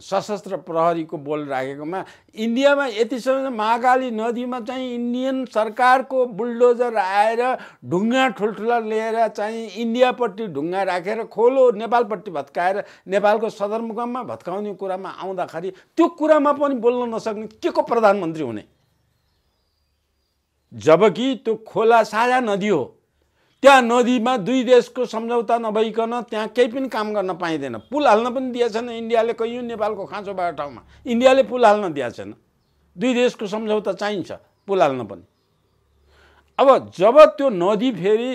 सशस्त्र प्रहरीको बोल राखेकोमा इन्डियामा यतिसम्म महाकाली नदीमा चाहिँ इन्डियन सरकारको बुलडोजर आएर ढुङ्गा ठुल्ठुला लिएर चाहिँ इन्डियापट्टि ढुङ्गा राखेर खोलो नेपालपट्टि भत्काएर नेपालको सदरमुकाममा भत्काउने कुरामा आउँदाखेरि त्यो कुरामा पनि बोल्न नसक्ने के को प्रधानमन्त्री हुने जबकि त्यो खोला साझा नदी हो त्यहाँ नदीमा दुई देशको सम्झौता नभइकन त्यहाँ केही पनि काम गर्न पाइँदैन पुल हाल्न पनि दिएको छैन इन्डियाले कयौँ नेपालको खाँचोबाट ठाउँमा इन्डियाले पुल हाल्न दिएको छैन दुई देशको सम्झौता चाहिन्छ पुल हाल्न पनि अब जब त्यो नदी फेरि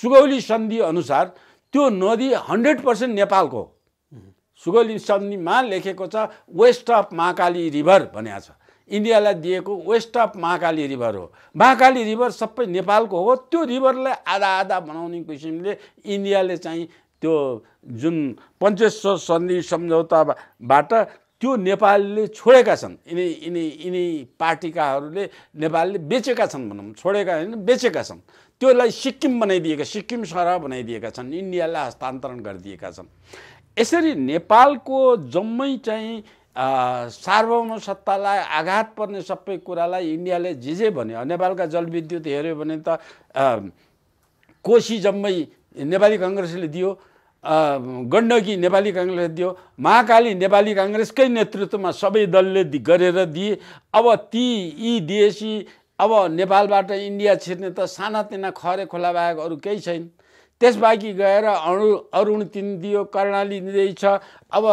सुगौली सन्धि अनुसार त्यो नदी हन्ड्रेड पर्सेन्ट नेपालको सुगौली सन्धिमा लेखेको छ वेस्ट अफ महाकाली रिभर भनेको छ इन्डियालाई दिएको वेस्ट अफ महाकाली रिभर हो महाकाली रिभर सबै नेपालको हो त्यो रिभरलाई आधा आधा बनाउने किसिमले इन्डियाले चाहिँ त्यो जुन पञ्चेश्वर सन्धि सम्झौताबाट त्यो नेपालले छोडेका छन् यिनी यिनी यिनी पार्टीकाहरूले नेपालले बेचेका छन् भनौँ छोडेका होइन बेचेका छन् त्यसलाई सिक्किम बनाइदिएका सिक्किम सरह बनाइदिएका छन् इन्डियालाई हस्तान्तरण गरिदिएका छन् यसरी नेपालको जम्मै चाहिँ सार्वभौम सत्तालाई आघात पर्ने सबै कुरालाई इन्डियाले जे जे भन्यो नेपालका जलविद्युत हेऱ्यो भने त कोशी जम्मै नेपाली कङ्ग्रेसले दियो गण्डकी नेपाली काङ्ग्रेस दियो महाकाली नेपाली काङ्ग्रेसकै नेतृत्वमा सबै दलले गरेर दिए अब ती यी देशी अब नेपालबाट इन्डिया छिर्ने त सानातिना खरे खोला बाहेक अरू केही छैन त्यसबाहेक गएर अणु अरुण दियो कर्णाली दिँदैछ अब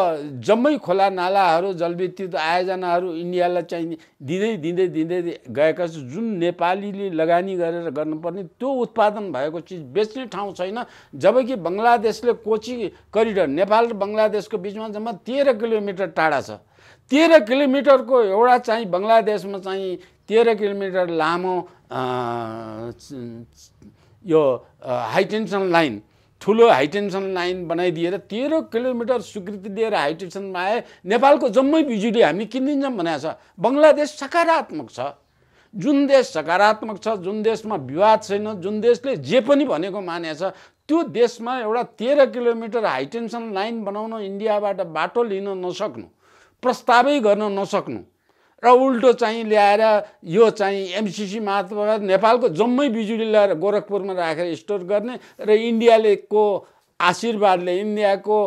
जम्मै खोला नालाहरू जलविद्युत आयोजनाहरू इन्डियालाई चाहिँ दिँदै दिँदै दिँदै गएका छ जुन नेपालीले लगानी गरेर गर्नुपर्ने त्यो उत्पादन भएको चिज बेच्ने ठाउँ छैन जबकि बङ्गलादेशले कोची करिडर नेपाल र बङ्गलादेशको बिचमा जम्मा तेह्र किलोमिटर टाढा छ तेह्र किलोमिटरको एउटा चाहिँ बङ्गलादेशमा चाहिँ तेह्र किलोमिटर लामो यो हाइटेन्सन लाइन ठुलो हाइटेन्सन लाइन बनाइदिएर तेह्र किलोमिटर स्वीकृति दिएर हाइटेन्सनमा आए नेपालको जम्मै बिजुली हामी किनिदिन्छौँ भनेको छ बङ्गलादेश सकारात्मक छ जुन देश सकारात्मक छ जुन देशमा विवाद छैन जुन देशले जे पनि भनेको मानेछ त्यो देशमा एउटा तेह्र किलोमिटर हाइटेन्सन लाइन बनाउन इन्डियाबाट बाटो लिन नसक्नु प्रस्तावै गर्न नसक्नु र उल्टो चाहिँ ल्याएर यो चाहिँ एमसिसी मार्फत नेपालको जम्मै बिजुली ल्याएर गोरखपुरमा राखेर स्टोर गर्ने र इन्डियाले को आशीर्वादले इन्डियाको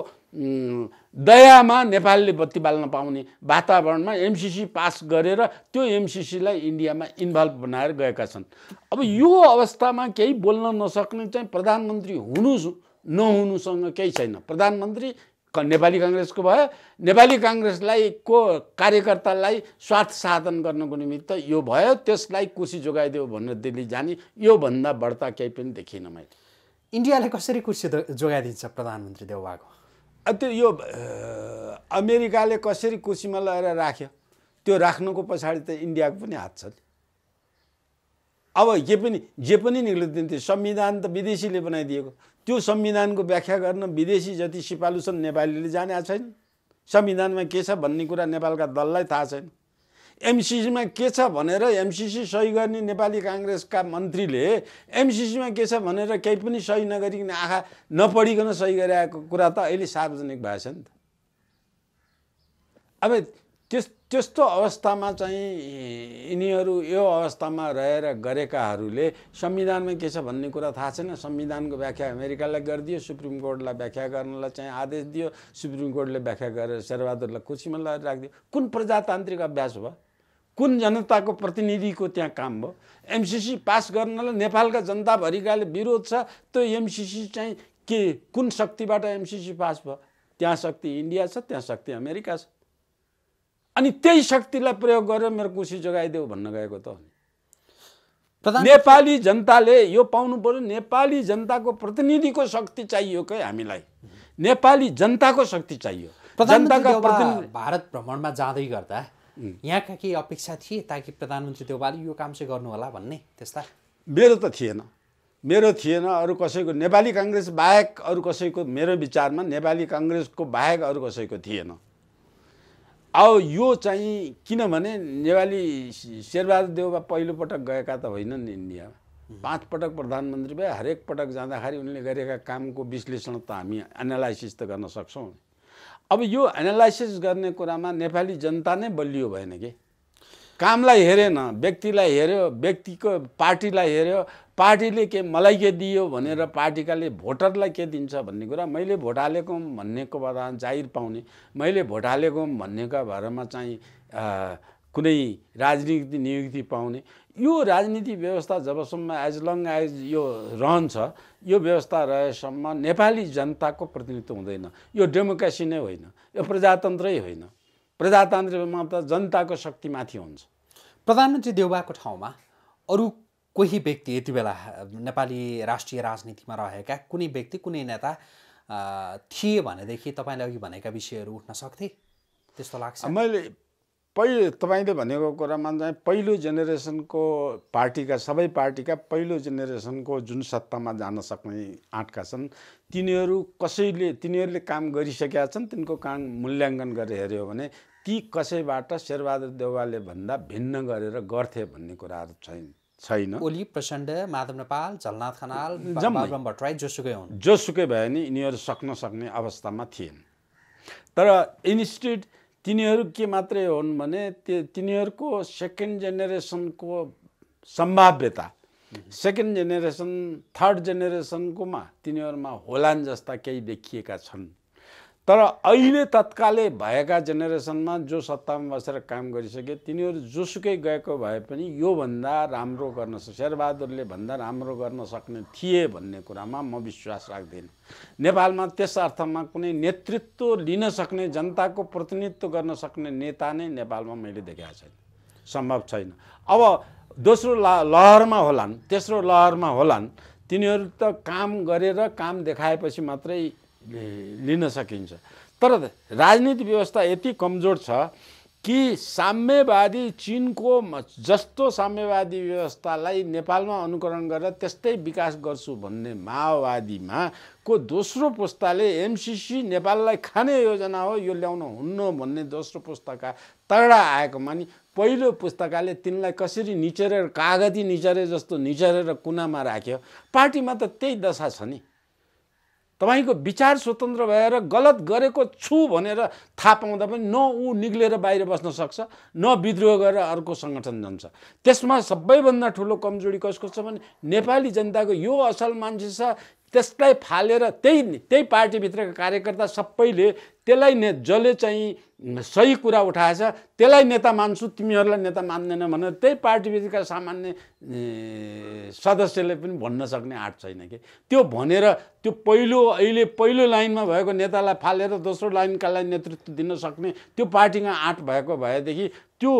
दयामा नेपालले बत्ती बाल्न पाउने वातावरणमा एमसिसी पास गरेर त्यो एमसिसीलाई इन्डियामा इन्भल्भ बनाएर गएका छन् अब यो अवस्थामा केही बोल्न नसक्ने चाहिँ प्रधानमन्त्री हुनु नहुनुसँग केही छैन प्रधानमन्त्री नेपाली काङ्ग्रेसको भयो नेपाली काङ्ग्रेसलाई को कार्यकर्तालाई स्वार्थ साधन गर्नको निमित्त यो भयो त्यसलाई कुर्सी जोगाइदियो भनेर दिल्ली जाने योभन्दा बढ्ता केही पनि देखिनँ मैले इन्डियालाई कसरी कुर्सी जोगाइदिन्छ प्रधानमन्त्री देउबाको त्यो यो अमेरिकाले कसरी कुर्सीमा लगेर राख्यो त्यो राख्नुको पछाडि त इन्डियाको पनि हात छ नि अब जे पनि जे पनि निक्लिदिन्थ्यो संविधान त विदेशीले बनाइदिएको त्यो संविधानको व्याख्या गर्न विदेशी जति सिपालु छन् नेपालीले जाने छैन संविधानमा के छ भन्ने कुरा नेपालका दललाई थाहा छैन एमसिसीमा के छ भनेर एमसिसी सही गर्ने नेपाली काङ्ग्रेसका मन्त्रीले एमसिसीमा के छ भनेर केही पनि सही नगरिकन आँखा नपढिकन सही गरिरहेको कुरा त अहिले सार्वजनिक भएछ नि त अब त्यस त्यस्तो अवस्थामा चाहिँ यिनीहरू यो अवस्थामा रहेर गरेकाहरूले संविधानमा के छ भन्ने कुरा थाहा छैन संविधानको व्याख्या अमेरिकालाई गरिदियो सुप्रिम कोर्टलाई व्याख्या गर्नलाई चाहिँ आदेश दियो सुप्रिम कोर्टले व्याख्या गरेर शेरबहादुरलाई खुसीमा लगाएर राखिदियो कुन प्रजातान्त्रिक अभ्यास भयो कुन जनताको प्रतिनिधिको त्यहाँ काम भयो एमसिसी पास गर्नलाई नेपालका जनताभरिकाले विरोध छ त्यो एमसिसी चाहिँ के कुन शक्तिबाट एमसिसी पास भयो त्यहाँ शक्ति इन्डिया छ त्यहाँ शक्ति अमेरिका छ अनि त्यही शक्तिलाई प्रयोग गरेर मेरो कुर्सी जोगाइदेऊ भन्न गएको त नेपाली जनताले यो पाउनु पऱ्यो नेपाली जनताको प्रतिनिधिको शक्ति चाहियो कि हामीलाई नेपाली जनताको शक्ति चाहियो प्रतिनिधि भारत भ्रमणमा जाँदै गर्दा यहाँका केही अपेक्षा थिए ताकि प्रधानमन्त्री देउबाले यो काम चाहिँ गर्नु होला भन्ने त्यस्ता मेरो त थिएन मेरो थिएन अरू कसैको नेपाली काङ्ग्रेस बाहेक अरू कसैको मेरो विचारमा नेपाली काङ्ग्रेसको बाहेक अरू कसैको थिएन अब यो चाहिँ किनभने नेपाली शेरबहादुर देउबा पहिलोपटक गएका त होइनन् इन्डियामा पाँच पटक प्रधानमन्त्री भए हरेक पटक जाँदाखेरि उनले गरेका कामको विश्लेषण त हामी एनालाइसिस त गर्न सक्छौँ अब यो एनालाइसिस गर्ने कुरामा नेपाली जनता नै बलियो भएन कि कामलाई हेरेन व्यक्तिलाई हेऱ्यो व्यक्तिको पार्टीलाई हेऱ्यो पार्टीले के मलाई के दियो भनेर पार्टीकाले भोटरलाई के दिन्छ भन्ने कुरा मैले भोट हालेको भन्नेको बारेमा जाहिर पाउने मैले भोट हालेको भन्नेका भरमा चाहिँ कुनै राजनीति नियुक्ति पाउने यो राजनीति व्यवस्था जबसम्म एज लङ एज यो रहन्छ यो व्यवस्था रहेसम्म नेपाली जनताको प्रतिनिधित्व हुँदैन यो डेमोक्रेसी नै होइन यो प्रजातन्त्रै होइन प्रजातन्त्रमा त जनताको शक्तिमाथि हुन्छ प्रधानमन्त्री देउबाको ठाउँमा अरू कोही व्यक्ति यति बेला नेपाली राष्ट्रिय राजनीतिमा रहेका कुनै व्यक्ति कुनै नेता थिए भनेदेखि तपाईँले अघि भनेका विषयहरू उठ्न सक्थे त्यस्तो लाग्छ मैले पहिलो तपाईँले भनेको कुरामा चाहिँ पहिलो जेनेरेसनको पार्टीका सबै पार्टीका पहिलो जेनेरेसनको जुन सत्तामा जान सक्ने आँटका छन् तिनीहरू कसैले तिनीहरूले काम गरिसकेका छन् तिनको काम मूल्याङ्कन गरेर हेऱ्यो भने ती कसैबाट शेरबहादुर देवालले भन्दा भिन्न गरेर गर्थे भन्ने कुराहरू छैन छैन ओली प्रचण्ड माधव नेपाल झलनाथ खनाल भट्टराई जोसुकै हुन् जोसुकै भए नि यिनीहरू सक्न सक्ने अवस्थामा थिएन तर इन्स्टिट्युट तिनीहरू के मात्रै हुन् भने तिनीहरूको सेकेन्ड जेनेरेसनको सम्भाव्यता सेकेन्ड जेनेरेसन थर्ड जेनेरेसनकोमा तिनीहरूमा होलान जस्ता केही देखिएका छन् तर अहिले तत्कालै भएका जेनेरेसनमा जो सत्तामा बसेर काम गरिसके तिनीहरू जोसुकै गएको भए पनि योभन्दा राम्रो गर्न शेरबहादुरले भन्दा राम्रो गर्न सक्ने थिए भन्ने कुरामा म विश्वास राख्दिनँ नेपालमा त्यस अर्थमा कुनै नेतृत्व लिन सक्ने जनताको प्रतिनिधित्व गर्न सक्ने नेता नै नेपालमा मैले देखाएको छैन सम्भव छैन अब दोस्रो लहरमा होलान् तेस्रो लहरमा होलान् तिनीहरू त काम गरेर काम देखाएपछि मात्रै लिन सकिन्छ तर राजनीति व्यवस्था यति कमजोर छ कि साम्यवादी चिनको जस्तो साम्यवादी व्यवस्थालाई नेपालमा अनुकरण गरेर त्यस्तै विकास गर्छु भन्ने माओवादीमा को दोस्रो पुस्ताले एमसिसी नेपाललाई खाने योजना हो यो ल्याउन हुन्न भन्ने दोस्रो पुस्तका तगडा आएकोमा नि पहिलो पुस्तकाले तिनलाई कसरी निचरेर कागती निचरे जस्तो निचरेर कुनामा राख्यो पार्टीमा त त्यही दशा छ नि तपाईँको विचार स्वतन्त्र भएर गलत गरेको छु भनेर थाहा पाउँदा पनि न ऊ निक्लेर बाहिर बस्न सक्छ न विद्रोह गरेर अर्को सङ्गठन जान्छ त्यसमा सबैभन्दा ठुलो कमजोरी कसको छ भने नेपाली जनताको यो असल मान्छे छ त्यसलाई फालेर त्यही त्यही पार्टीभित्रका कार्यकर्ता सबैले त्यसलाई ने जसले चाहिँ सही कुरा उठाएछ त्यसलाई नेता मान्छु तिमीहरूलाई नेता मान्दैन भनेर त्यही पार्टीभित्रका सामान्य सदस्यले पनि भन्न सक्ने आँट छैन कि त्यो भनेर त्यो पहिलो अहिले पहिलो लाइनमा भएको नेतालाई फालेर दोस्रो लाइनकालाई नेतृत्व दिन सक्ने त्यो पार्टीमा आँट भएको भएदेखि त्यो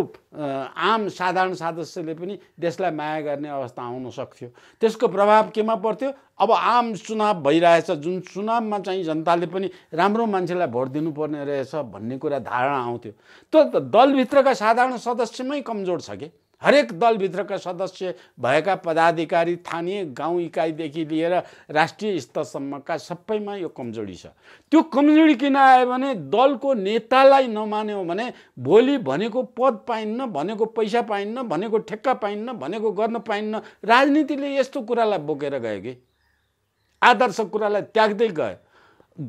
आम साधारण सदस्यले पनि देशलाई माया गर्ने अवस्था आउन सक्थ्यो त्यसको प्रभाव केमा पर्थ्यो अब आम चुनाव भइरहेछ जुन चुनावमा चाहिँ जनताले पनि राम्रो मान्छेलाई भोट दिनुपर्ने रहेछ भन्ने कुरा धारणा आउँथ्यो त्यो दलभित्रका साधारण सदस्यमै कमजोर छ कि हरेक दलभित्रका सदस्य भएका पदाधिकारी स्थानीय गाउँ इकाइदेखि लिएर राष्ट्रिय स्तरसम्मका सबैमा यो कमजोरी छ त्यो कमजोरी किन आयो भने दलको नेतालाई नमान्यो भने भोलि भनेको पद पाइन्न भनेको पैसा पाइन्न भनेको ठेक्का पाइन्न भनेको गर्न पाइन्न राजनीतिले यस्तो कुरालाई बोकेर गयो कि आदर्श कुरालाई त्याग्दै गयो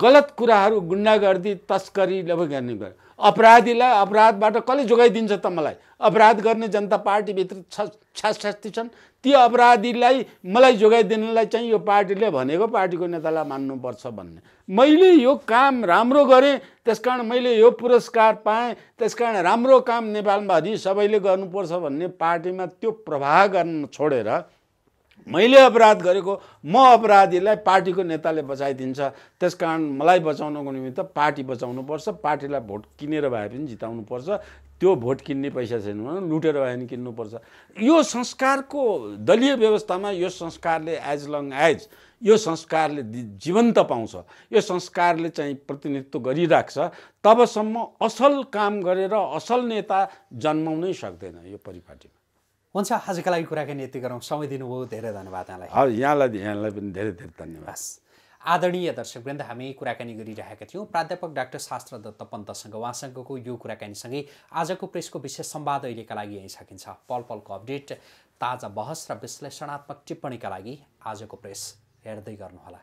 गलत कुराहरू गुन्डागर्दी तस्करी लब गर्ने गर्यो अपराधीलाई अपराधबाट कसले जोगाइदिन्छ त मलाई अपराध गर्ने जनता पार्टीभित्र छ छ्यासठी छन् ती अपराधीलाई मलाई जोगाइदिनलाई चाहिँ यो पार्टीले भनेको पार्टीको नेतालाई मान्नुपर्छ भन्ने मैले यो काम राम्रो गरेँ त्यसकारण मैले यो पुरस्कार पाएँ त्यसकारण राम्रो काम नेपालमा अधि सबैले गर्नुपर्छ भन्ने पार्टीमा त्यो प्रवाह गर्न छोडेर मैले अपराध गरेको म अपराधीलाई पार्टीको नेताले बचाइदिन्छ त्यस कारण मलाई बचाउनको निमित्त पार्टी बचाउनु पर्छ पार्टीलाई भोट किनेर भए पनि जिताउनु पर्छ त्यो भोट किन्ने पैसा छैन भने लुटेर भए पनि किन्नुपर्छ यो संस्कारको दलीय व्यवस्थामा यो संस्कारले एज लङ एज यो संस्कारले जीवन्त पाउँछ यो संस्कारले चाहिँ प्रतिनिधित्व गरिराख्छ तबसम्म असल काम गरेर असल नेता जन्माउनै सक्दैन यो परिपाटी हुन्छ आजको लागि कुराकानी यति गरौँ समय दिनुभयो धेरै धन्यवाद यहाँलाई हजुर यहाँलाई यहाँलाई पनि धेरै धेरै धन्यवाद आदरणीय दर्शकवृन्द हामी कुराकानी गरिरहेका थियौँ प्राध्यापक डाक्टर शास्त्र दत्त पन्तसँग उहाँसँगको यो कुराकानीसँगै आजको प्रेसको विशेष सम्वाद अहिलेका लागि यहीँ सकिन्छ पल पलको अपडेट ताजा बहस र विश्लेषणात्मक टिप्पणीका लागि आजको प्रेस हेर्दै गर्नुहोला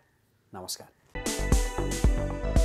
नमस्कार